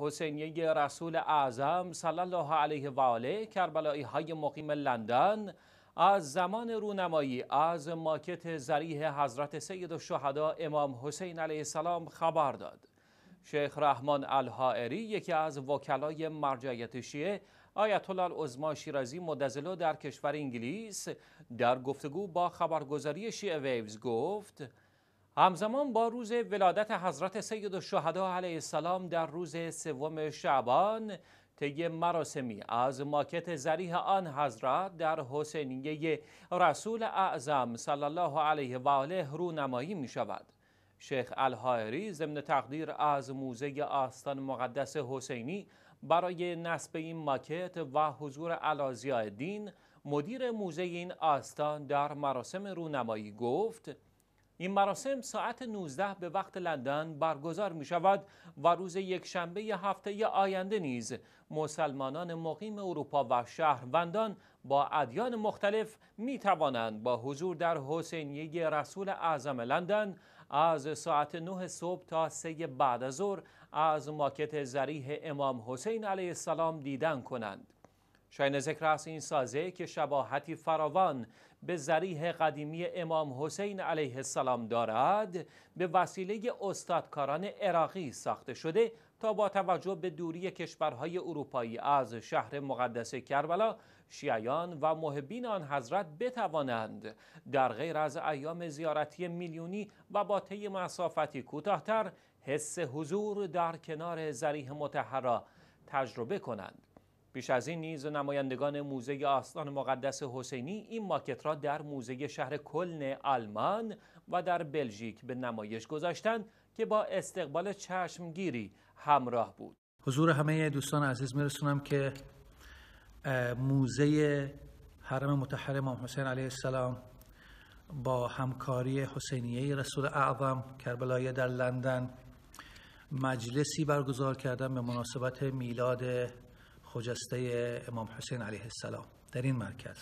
حسینیه رسول اعظم صلی الله علیه و آله کربلایی های مقیم لندن از زمان رونمایی از ماکت زریح حضرت سید الشهدا امام حسین علیه السلام خبر داد شیخ رحمان الحائری یکی از وکلای مرجعیت شیعه آیت الله العظما شیرازی مدزلو در کشور انگلیس در گفتگو با خبرگزاری شیعه ویوز گفت همزمان با روز ولادت حضرت سید الشهدا علیه السلام در روز سوم شعبان طی مراسمی از ماکت زریح آن حضرت در حسینیه رسول اعظم صلی الله علیه و آله رونمایی می شود. شیخ الهایری ضمن تقدیر از موزه آستان مقدس حسینی برای نصب این ماکت و حضور علازی دین مدیر موزه این آستان در مراسم رونمایی گفت این مراسم ساعت 19 به وقت لندن برگزار می شود و روز یک یکشنبه هفته آینده نیز مسلمانان مقیم اروپا و شهروندان با ادیان مختلف می توانند با حضور در حسینیه رسول اعظم لندن از ساعت 9 صبح تا 3 بعد از ظهر از ماکت زریح امام حسین علیه السلام دیدن کنند. شاین ذکر است این سازه که شباهتی فراوان به ذریح قدیمی امام حسین علیه السلام دارد به وسیله استادکاران عراقی ساخته شده تا با توجه به دوری کشورهای اروپایی از شهر مقدس کربلا شیعیان و محبین آن حضرت بتوانند در غیر از ایام زیارتی میلیونی و با طی مسافتی کوتاهتر حس حضور در کنار ذریح متحرا تجربه کنند پیش از این نیز نمایندگان موزه آستان مقدس حسینی این ماکت را در موزه شهر کلن آلمان و در بلژیک به نمایش گذاشتند که با استقبال چشمگیری همراه بود حضور همه دوستان عزیز میرسونم که موزه حرم متحر امام حسین علیه السلام با همکاری حسینیه رسول اعظم کربلایه در لندن مجلسی برگزار کردن به مناسبت میلاد خجسته امام حسین علیه السلام در این مرکز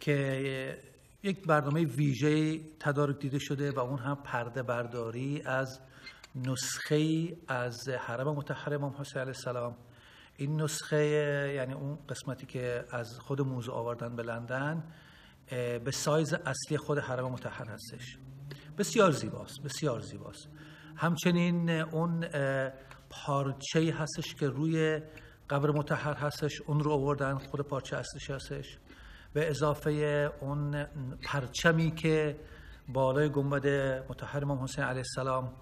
که یک برنامه ویژه تدارک دیده شده و اون هم پرده برداری از نسخه از حرم متحر امام حسین علیه السلام این نسخه یعنی اون قسمتی که از خود موزه آوردن به لندن به سایز اصلی خود حرم متحر هستش بسیار زیباست بسیار زیباست همچنین اون پارچه هستش که روی قبر متحر هستش اون رو آوردن خود پارچه اصلش هستش به اضافه اون پرچمی که بالای گنبد متحر امام حسین علیه السلام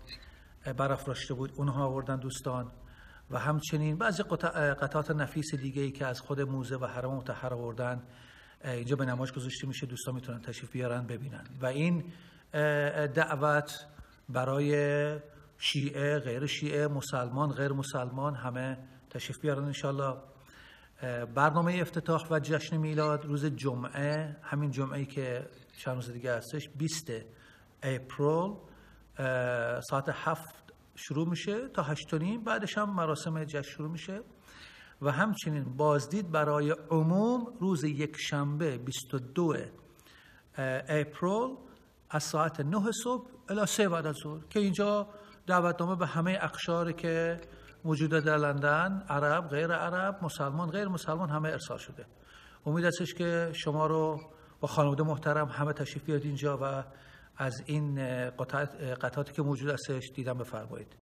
برافراشته بود اونها آوردن دوستان و همچنین بعضی قطعات نفیس دیگه ای که از خود موزه و حرم متحر آوردن اینجا به نمایش گذاشته میشه دوستان میتونن تشریف بیارن ببینن و این دعوت برای شیعه غیر شیعه مسلمان غیر مسلمان همه تشریف بیارن انشالله برنامه افتتاح و جشن میلاد روز جمعه همین جمعه ای که چند روز دیگه هستش 20 اپریل ساعت هفت شروع میشه تا هشت بعدش هم مراسم جشن شروع میشه و همچنین بازدید برای عموم روز یک شنبه 22 اپریل از ساعت 9 صبح الی 3 بعد از ظهر که اینجا دعوتنامه به همه اقشاری که موجوده در لندن عرب غیر عرب مسلمان غیر مسلمان همه ارسال شده امید استش که شما رو با خانواده محترم همه تشریف بیاد اینجا و از این قطعاتی که موجود استش دیدن بفرمایید